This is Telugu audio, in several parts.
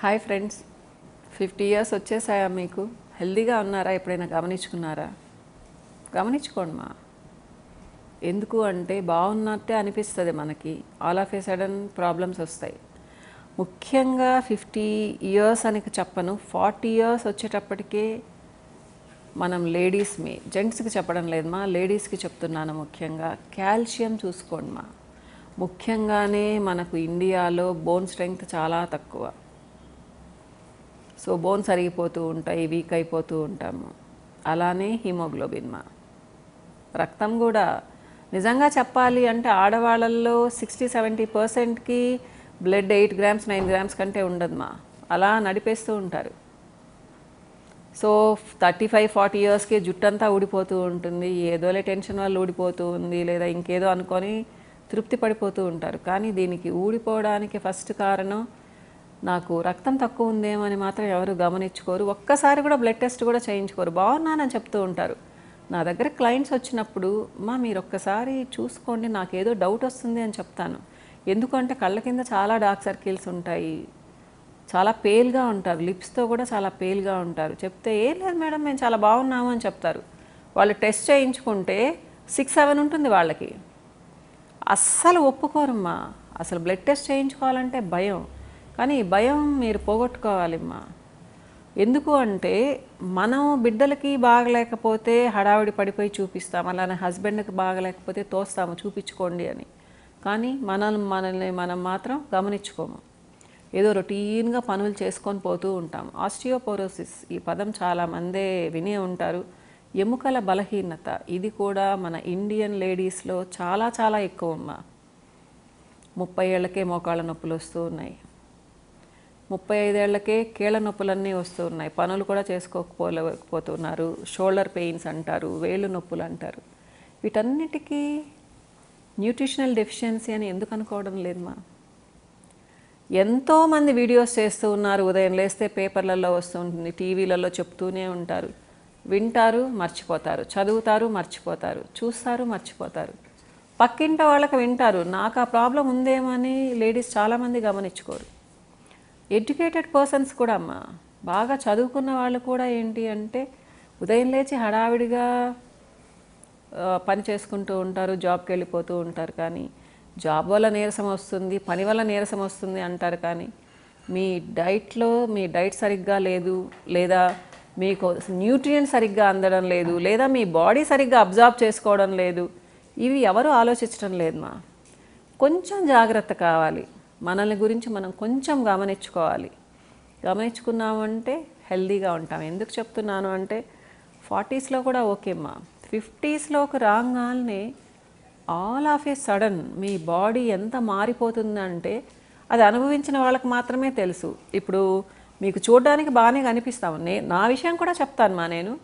హాయ్ ఫ్రెండ్స్ ఫిఫ్టీ ఇయర్స్ వచ్చేసాయా మీకు హెల్దీగా ఉన్నారా ఎప్పుడైనా గమనించుకున్నారా గమనించుకోండి మా ఎందుకు అంటే బాగున్నట్టే అనిపిస్తుంది మనకి all of a sudden problems వస్తాయి ముఖ్యంగా ఫిఫ్టీ ఇయర్స్ అని చెప్పను ఫార్టీ ఇయర్స్ వచ్చేటప్పటికే మనం లేడీస్ మీ జెంట్స్కి చెప్పడం లేదు మా లేడీస్కి చెప్తున్నాను ముఖ్యంగా కాల్షియం చూసుకోండి మా ముఖ్యంగానే మనకు ఇండియాలో బోన్ స్ట్రెంగ్త్ చాలా తక్కువ సో బోన్స్ అరిగిపోతూ ఉంటాయి వీక్ అయిపోతూ ఉంటాము అలానే హిమోగ్లోబిన్మా మా రక్తం కూడా నిజంగా చెప్పాలి అంటే ఆడవాళ్ళల్లో సిక్స్టీ సెవెంటీ పర్సెంట్కి blood eight grams nine grams కంటే ఉండదుమా అలా నడిపేస్తూ ఉంటారు సో థర్టీ ఫైవ్ ఫార్టీ ఇయర్స్కి జుట్టంతా ఊడిపోతూ ఉంటుంది ఏదోలే టెన్షన్ వల్ల ఊడిపోతూ ఉంది లేదా ఇంకేదో అనుకొని తృప్తి పడిపోతూ ఉంటారు కానీ దీనికి ఊడిపోవడానికి ఫస్ట్ కారణం నాకు రక్తం తక్కువ ఉందేమని మాత్రం ఎవరు గమనించుకోరు ఒక్కసారి కూడా బ్లడ్ టెస్ట్ కూడా చేయించుకోరు బాగున్నానని చెప్తూ ఉంటారు నా దగ్గర క్లయింట్స్ వచ్చినప్పుడు మా మీరు ఒక్కసారి చూసుకోండి నాకు ఏదో డౌట్ వస్తుంది అని చెప్తాను ఎందుకంటే కళ్ళ కింద చాలా డార్క్ సర్కిల్స్ ఉంటాయి చాలా పేల్గా ఉంటారు లిప్స్తో కూడా చాలా పేల్గా ఉంటారు చెప్తే ఏం లేదు మేడం మేము చాలా బాగున్నాము అని చెప్తారు వాళ్ళు టెస్ట్ చేయించుకుంటే సిక్స్ సెవెన్ ఉంటుంది వాళ్ళకి అస్సలు ఒప్పుకోరమ్మా అసలు బ్లడ్ టెస్ట్ చేయించుకోవాలంటే భయం కానీ ఈ భయం మీరు పోగొట్టుకోవాలిమ్మా ఎందుకు అంటే మనం బిడ్డలకి బాగలేకపోతే హడావిడి పడిపోయి చూపిస్తాం అలానే హస్బెండ్కి బాగలేకపోతే తోస్తాము చూపించుకోండి అని కానీ మనల్ని మనల్ని మనం మాత్రం గమనించుకోము ఏదో రొటీన్గా పనులు చేసుకొని పోతూ ఉంటాం ఆస్టియోపోరోసిస్ ఈ పదం చాలామందే వినే ఉంటారు ఎముకల బలహీనత ఇది కూడా మన ఇండియన్ లేడీస్లో చాలా చాలా ఎక్కువ అమ్మా ముప్పై ఏళ్ళకే మోకాళ్ళ నొప్పులు వస్తూ ఉన్నాయి ముప్పై ఐదేళ్లకే కీళ్ళ నొప్పులన్నీ వస్తున్నాయి పనులు కూడా చేసుకోకపోలేకపోతున్నారు షోల్డర్ పెయిన్స్ అంటారు వేలు నొప్పులు అంటారు వీటన్నిటికీ న్యూట్రిషనల్ డెఫిషియన్సీ అని ఎందుకు అనుకోవడం లేదు మా ఎంతోమంది వీడియోస్ చేస్తూ ఉన్నారు ఉదయం లేస్తే పేపర్లలో వస్తూ ఉంటుంది టీవీలలో చెప్తూనే ఉంటారు వింటారు మర్చిపోతారు చదువుతారు మర్చిపోతారు చూస్తారు మర్చిపోతారు పక్కింట వాళ్ళకి వింటారు నాకు ఆ ప్రాబ్లం ఉందేమని లేడీస్ చాలామంది గమనించుకోరు ఎడ్యుకేటెడ్ పర్సన్స్ కూడా అమ్మా బాగా చదువుకున్న వాళ్ళు కూడా ఏంటి అంటే ఉదయం లేచి హడావిడిగా పని చేసుకుంటూ ఉంటారు జాబ్కి వెళ్ళిపోతూ ఉంటారు కానీ జాబ్ వల్ల నీరసం వస్తుంది పని వల్ల నీరసం వస్తుంది అంటారు కానీ మీ డైట్లో మీ డైట్ సరిగ్గా లేదు లేదా మీకు న్యూట్రియంట్ సరిగ్గా అందడం లేదు లేదా మీ బాడీ సరిగ్గా అబ్జార్బ్ చేసుకోవడం లేదు ఇవి ఎవరు ఆలోచించడం లేదు మా కొంచెం జాగ్రత్త కావాలి మనల్ని గురించి మనం కొంచెం గమనించుకోవాలి గమనించుకున్నామంటే హెల్దీగా ఉంటాం ఎందుకు చెప్తున్నాను అంటే ఫార్టీస్లో కూడా ఓకేమ్మా ఫిఫ్టీస్లోకి రాగానే ఆల్ ఆఫ్ ఏ సడన్ మీ బాడీ ఎంత మారిపోతుందంటే అది అనుభవించిన వాళ్ళకి మాత్రమే తెలుసు ఇప్పుడు మీకు చూడడానికి బాగానే కనిపిస్తాము నే నా విషయం కూడా చెప్తాను మా నేను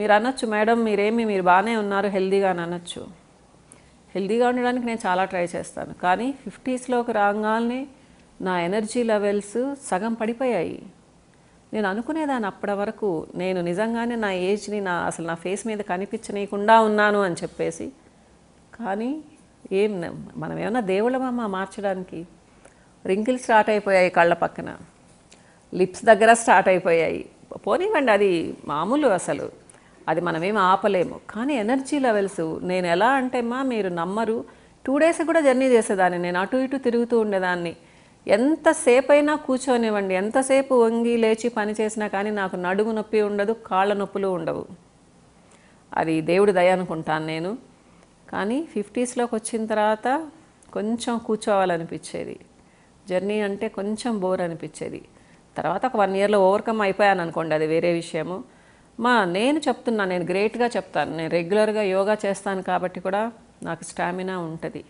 మీరు అనొచ్చు మేడం మీరేమి మీరు బాగానే ఉన్నారు హెల్దీగా అని అనొచ్చు హెల్దీగా ఉండడానికి నేను చాలా ట్రై చేస్తాను కానీ ఫిఫ్టీస్లోకి రాగానే నా ఎనర్జీ లెవెల్స్ సగం పడిపోయాయి నేను అనుకునేదాన్ని అప్పటి వరకు నేను నిజంగానే నా ఏజ్ని నా అసలు నా ఫేస్ మీద కనిపించనీయకుండా ఉన్నాను అని చెప్పేసి కానీ ఏం మనం ఏమన్నా దేవుళ్ళమమ్మ మార్చడానికి రింకిల్స్ స్టార్ట్ అయిపోయాయి కళ్ళ పక్కన లిప్స్ దగ్గర స్టార్ట్ అయిపోయాయి పోనివ్వండి అది మామూలు అసలు అది మనమేం ఆపలేము కానీ ఎనర్జీ లెవెల్స్ నేను ఎలా అంటే మా మీరు నమ్మరు టూ డేస్ కూడా జర్నీ చేసేదాన్ని నేను అటు ఇటు తిరుగుతూ ఉండేదాన్ని ఎంతసేపు అయినా కూర్చోనివ్వండి ఎంతసేపు వంగి లేచి పని చేసినా కానీ నాకు నడుము నొప్పి ఉండదు కాళ్ళ నొప్పులు ఉండవు అది దేవుడి దయ అనుకుంటాను నేను కానీ ఫిఫ్టీస్లోకి వచ్చిన తర్వాత కొంచెం కూర్చోవాలనిపించేది జర్నీ అంటే కొంచెం బోర్ అనిపించేది తర్వాత ఒక వన్ ఇయర్లో ఓవర్కమ్ అయిపోయాను అనుకోండి అది వేరే విషయము మా నేను చెప్తున్నాను నేను గ్రేట్గా చెప్తాను నేను రెగ్యులర్గా యోగా చేస్తాను కాబట్టి కూడా నాకు స్టామినా ఉంటుంది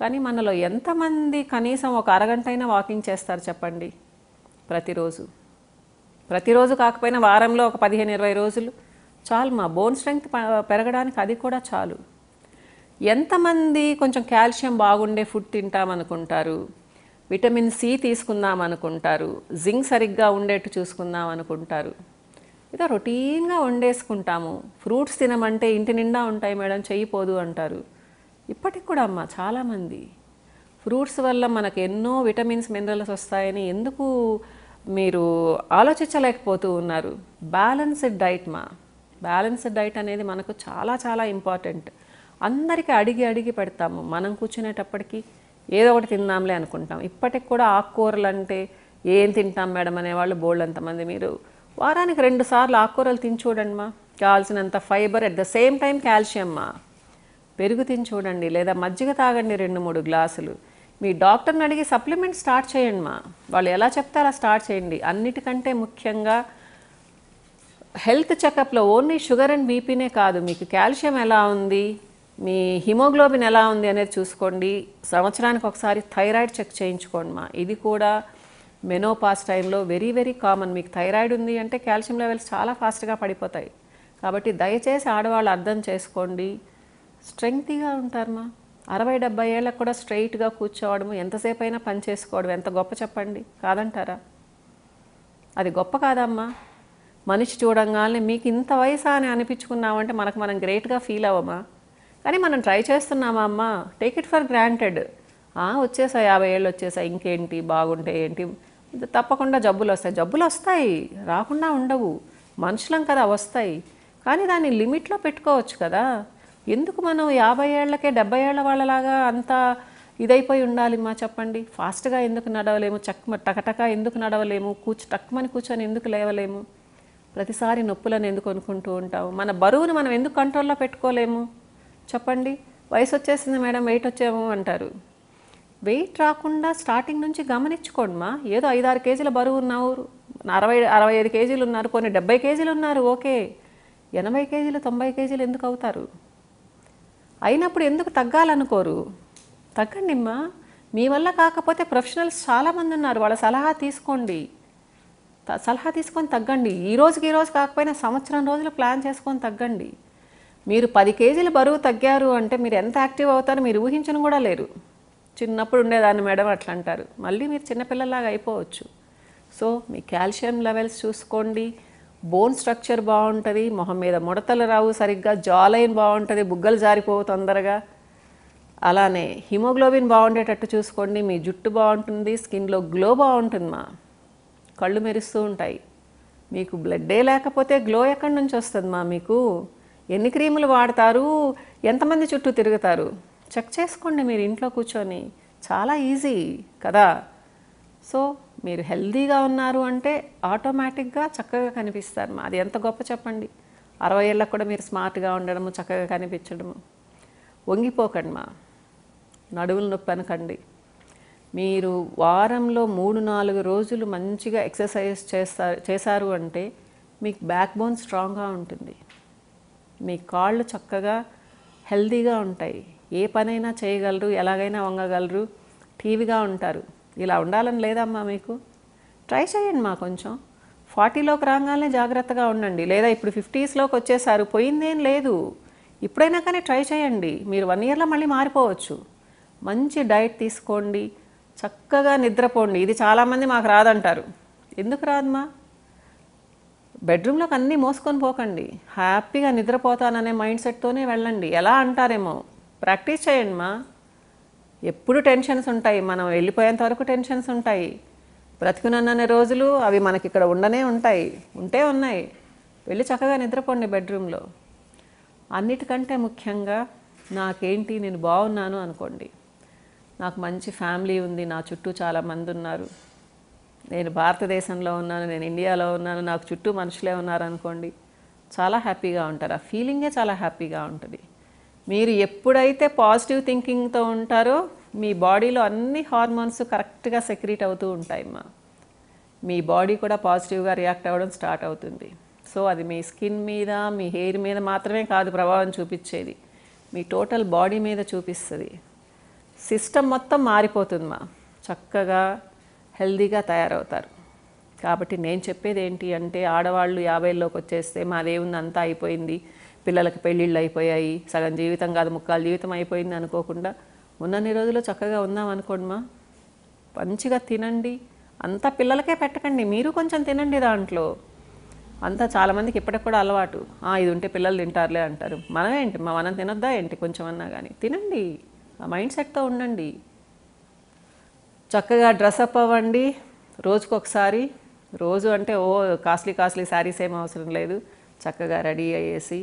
కానీ మనలో ఎంతమంది కనీసం ఒక అరగంట అయినా వాకింగ్ చేస్తారు చెప్పండి ప్రతిరోజు ప్రతిరోజు కాకపోయినా వారంలో ఒక పదిహేను ఇరవై రోజులు చాలు మా బోన్ స్ట్రెంగ్త్ పెరగడానికి అది కూడా చాలు ఎంతమంది కొంచెం కాల్షియం బాగుండే ఫుడ్ తింటామనుకుంటారు విటమిన్ సి తీసుకుందాం అనుకుంటారు జింక్ సరిగ్గా ఉండేట్టు చూసుకుందాం అనుకుంటారు ఇదో రొటీన్గా వండేసుకుంటాము ఫ్రూట్స్ తినమంటే ఇంటి నిండా ఉంటాయి మేడం చెయ్యిపోదు అంటారు ఇప్పటికి కూడా అమ్మ చాలామంది ఫ్రూట్స్ వల్ల మనకు ఎన్నో విటమిన్స్ మినరల్స్ వస్తాయని ఎందుకు మీరు ఆలోచించలేకపోతూ ఉన్నారు బ్యాలెన్స్డ్ డైట్ మా బ్యాలెన్స్డ్ డైట్ అనేది మనకు చాలా చాలా ఇంపార్టెంట్ అందరికీ అడిగి అడిగి పెడతాము మనం కూర్చునేటప్పటికీ ఏదో ఒకటి తిందాంలే అనుకుంటాం ఇప్పటికి కూడా ఆకుకూరలు అంటే ఏం తింటాం మేడం అనేవాళ్ళు బోల్డ్ అంతమంది మీరు వారానికి రెండు సార్లు ఆకుకూరలు తిని చూడండిమా కావాల్సినంత fibre at the same time కాల్షియమ్మా పెరుగు తిని చూడండి లేదా మజ్జిగ తాగండి రెండు మూడు గ్లాసులు మీ డాక్టర్ని అడిగి సప్లిమెంట్ స్టార్ట్ చేయండి మా వాళ్ళు ఎలా చెప్తే అలా స్టార్ట్ చేయండి అన్నిటికంటే ముఖ్యంగా హెల్త్ చెకప్లో ఓన్లీ షుగర్ అండ్ బీపీనే కాదు మీకు కాల్షియం ఎలా ఉంది మీ హిమోగ్లోబిన్ ఎలా ఉంది అనేది చూసుకోండి సంవత్సరానికి ఒకసారి థైరాయిడ్ చెక్ చేయించుకోండి మా ఇది కూడా మెనోపాస్ టైంలో వెరీ వెరీ కామన్ మీకు థైరాయిడ్ ఉంది అంటే కాల్షియం లెవెల్స్ చాలా ఫాస్ట్గా పడిపోతాయి కాబట్టి దయచేసి ఆడవాళ్ళు అర్థం చేసుకోండి స్ట్రెంగ్తీగా ఉంటారమ్మా అరవై డెబ్బై ఏళ్ళకు కూడా స్ట్రైట్గా కూర్చోవడం ఎంతసేపు అయినా పని చేసుకోవడం ఎంత గొప్ప చెప్పండి కాదంటారా అది గొప్ప కాదమ్మా మనిషి చూడంగానే మీకు ఇంత వయసా అని అనిపించుకున్నామంటే మనకు మనం గ్రేట్గా ఫీల్ అవ్వమా కానీ మనం ట్రై చేస్తున్నామా అమ్మా టేక్ ఇట్ ఫర్ గ్రాంటెడ్ వచ్చేసా యాభై ఏళ్ళు వచ్చేసా ఇంకేంటి బాగుంటే ఏంటి ఇది తప్పకుండా జబ్బులు వస్తాయి జబ్బులు వస్తాయి రాకుండా ఉండవు మనుషులం కదా వస్తాయి కానీ దాన్ని లిమిట్లో పెట్టుకోవచ్చు కదా ఎందుకు మనం యాభై ఏళ్ళకే డెబ్బై ఏళ్ళ వాళ్ళలాగా అంత ఇదైపోయి ఉండాలి మా చెప్పండి ఫాస్ట్గా ఎందుకు నడవలేము చక్ టకటక ఎందుకు నడవలేము కూర్చు టక్మని కూర్చొని ఎందుకు లేవలేము ప్రతిసారి నొప్పులను ఎందుకు అనుకుంటూ ఉంటాము మన బరువును మనం ఎందుకు కంట్రోల్లో పెట్టుకోలేము చెప్పండి వయసు వచ్చేసింది మేడం వెయిట్ వచ్చాము అంటారు వెయిట్ రాకుండా స్టార్టింగ్ నుంచి గమనించుకోండి మా ఏదో ఐదారు కేజీల బరువు ఉన్నావు అరవై అరవై ఐదు కేజీలు ఉన్నారు కొన్ని డెబ్బై కేజీలు ఉన్నారు ఓకే ఎనభై కేజీలు తొంభై కేజీలు ఎందుకు అవుతారు అయినప్పుడు ఎందుకు తగ్గాలనుకోరు తగ్గండి అమ్మా మీ వల్ల కాకపోతే ప్రొఫెషనల్స్ చాలామంది ఉన్నారు వాళ్ళ సలహా తీసుకోండి సలహా తీసుకొని తగ్గండి ఈ రోజుకి ఈ రోజు కాకపోయినా సంవత్సరం రోజులు ప్లాన్ చేసుకొని తగ్గండి మీరు పది కేజీల బరువు తగ్గారు అంటే మీరు ఎంత యాక్టివ్ అవుతారో మీరు ఊహించను కూడా లేరు చిన్నప్పుడు ఉండేదాన్ని మేడం అట్లా అంటారు మళ్ళీ మీరు చిన్నపిల్లలాగా అయిపోవచ్చు సో మీ కాల్షియం లెవెల్స్ చూసుకోండి బోన్ స్ట్రక్చర్ బాగుంటుంది మొహం మీద ముడతలు రావు సరిగ్గా జాలైన్ బాగుంటుంది బుగ్గలు జారిపోవు తొందరగా అలానే హిమోగ్లోబిన్ బాగుండేటట్టు చూసుకోండి మీ జుట్టు బాగుంటుంది స్కిన్లో గ్లో బాగుంటుంది కళ్ళు మెరుస్తూ ఉంటాయి మీకు బ్లడ్డే లేకపోతే గ్లో ఎక్కడి నుంచి వస్తుంది మీకు ఎన్ని క్రీములు వాడతారు ఎంతమంది చుట్టూ తిరుగుతారు చెక్ చేసుకోండి మీరు ఇంట్లో కూర్చొని చాలా ఈజీ కదా సో మీరు హెల్దీగా ఉన్నారు అంటే ఆటోమేటిక్గా చక్కగా కనిపిస్తారు అది ఎంత గొప్ప చెప్పండి అరవై ఏళ్ళకు కూడా మీరు స్మార్ట్గా ఉండడము చక్కగా కనిపించడము వంగిపోకండి మా నడువులు నొప్పి అనకండి మీరు వారంలో మూడు నాలుగు రోజులు మంచిగా ఎక్సర్సైజ్ చేస్తారు చేశారు అంటే మీకు బ్యాక్ బోన్ స్ట్రాంగ్గా ఉంటుంది మీ కాళ్ళు చక్కగా హెల్దీగా ఉంటాయి ఏ పనైనా చేయగలరు ఎలాగైనా వంగగలరు టీవీగా ఉంటారు ఇలా ఉండాలని లేదమ్మా మీకు ట్రై చేయండి మా కొంచెం ఫార్టీలోకి రాగానే జాగ్రత్తగా ఉండండి లేదా ఇప్పుడు ఫిఫ్టీస్లోకి వచ్చేసారు పోయిందేం లేదు ఇప్పుడైనా కానీ ట్రై చేయండి మీరు వన్ ఇయర్లో మళ్ళీ మారిపోవచ్చు మంచి డైట్ తీసుకోండి చక్కగా నిద్రపోండి ఇది చాలామంది మాకు రాదంటారు ఎందుకు రాదమ్మా బెడ్రూమ్లోకి అన్నీ మోసుకొని పోకండి హ్యాపీగా నిద్రపోతాననే మైండ్ సెట్తోనే వెళ్ళండి ఎలా అంటారేమో ప్రాక్టీస్ చేయండి మా ఎప్పుడు టెన్షన్స్ ఉంటాయి మనం వెళ్ళిపోయేంత వరకు టెన్షన్స్ ఉంటాయి బ్రతికునన్న రోజులు అవి మనకి ఇక్కడ ఉండనే ఉంటాయి ఉంటే ఉన్నాయి వెళ్ళి చక్కగా నిద్రపోండి బెడ్రూమ్లో అన్నిటికంటే ముఖ్యంగా నాకేంటి నేను బాగున్నాను అనుకోండి నాకు మంచి ఫ్యామిలీ ఉంది నా చుట్టూ చాలామంది ఉన్నారు నేను భారతదేశంలో ఉన్నాను నేను ఇండియాలో ఉన్నాను నాకు చుట్టూ మనుషులే ఉన్నారు అనుకోండి చాలా హ్యాపీగా ఉంటారు ఆ ఫీలింగే చాలా హ్యాపీగా ఉంటుంది మీరు ఎప్పుడైతే పాజిటివ్ థింకింగ్తో ఉంటారో మీ బాడీలో అన్ని హార్మోన్స్ కరెక్ట్గా సెక్రీట్ అవుతూ ఉంటాయమ్మా మీ బాడీ కూడా పాజిటివ్గా రియాక్ట్ అవ్వడం స్టార్ట్ అవుతుంది సో అది మీ స్కిన్ మీద మీ హెయిర్ మీద మాత్రమే కాదు ప్రభావం చూపించేది మీ టోటల్ బాడీ మీద చూపిస్తుంది సిస్టమ్ మొత్తం మారిపోతుందిమా చక్కగా హెల్దీగా తయారవుతారు కాబట్టి నేను చెప్పేది ఏంటి అంటే ఆడవాళ్ళు యాభైలోకి వచ్చేస్తే మాదేముంది అంతా అయిపోయింది పిల్లలకి పెళ్ళిళ్ళు అయిపోయాయి సగం జీవితం కాదు ముక్కాలు జీవితం అయిపోయింది అనుకోకుండా ఉన్నన్ని రోజుల్లో చక్కగా ఉందాం అనుకోండి మా మంచిగా తినండి అంతా పిల్లలకే పెట్టకండి మీరు కొంచెం తినండి దాంట్లో అంతా చాలామందికి ఇప్పటికి కూడా అలవాటు ఇది ఉంటే పిల్లలు తింటారులే అంటారు మనం ఏంటి మనం తినొద్దా ఏంటి కొంచెం అన్నా కానీ తినండి ఆ మైండ్ సెట్తో ఉండండి చక్కగా డ్రెస్అప్ అవ్వండి రోజుకొకసారి రోజు అంటే ఓ కాస్ట్లీ కాస్ట్లీ శారీస్ ఏం అవసరం లేదు చక్కగా రెడీ అయ్యేసి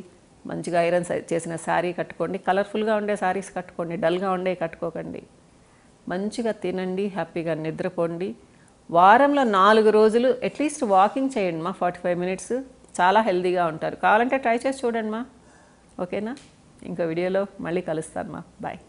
మంచిగా ఐరన్ చేసిన శారీ కట్టుకోండి కలర్ఫుల్గా ఉండే శారీస్ కట్టుకోండి డల్గా ఉండే కట్టుకోకండి మంచిగా తినండి హ్యాపీగా నిద్రపోండి వారంలో నాలుగు రోజులు అట్లీస్ట్ వాకింగ్ చేయండి మా ఫార్టీ ఫైవ్ మినిట్స్ చాలా హెల్దీగా ఉంటారు కావాలంటే ట్రై చేసి చూడండి మా ఓకేనా ఇంకో వీడియోలో మళ్ళీ కలుస్తాను మా బాయ్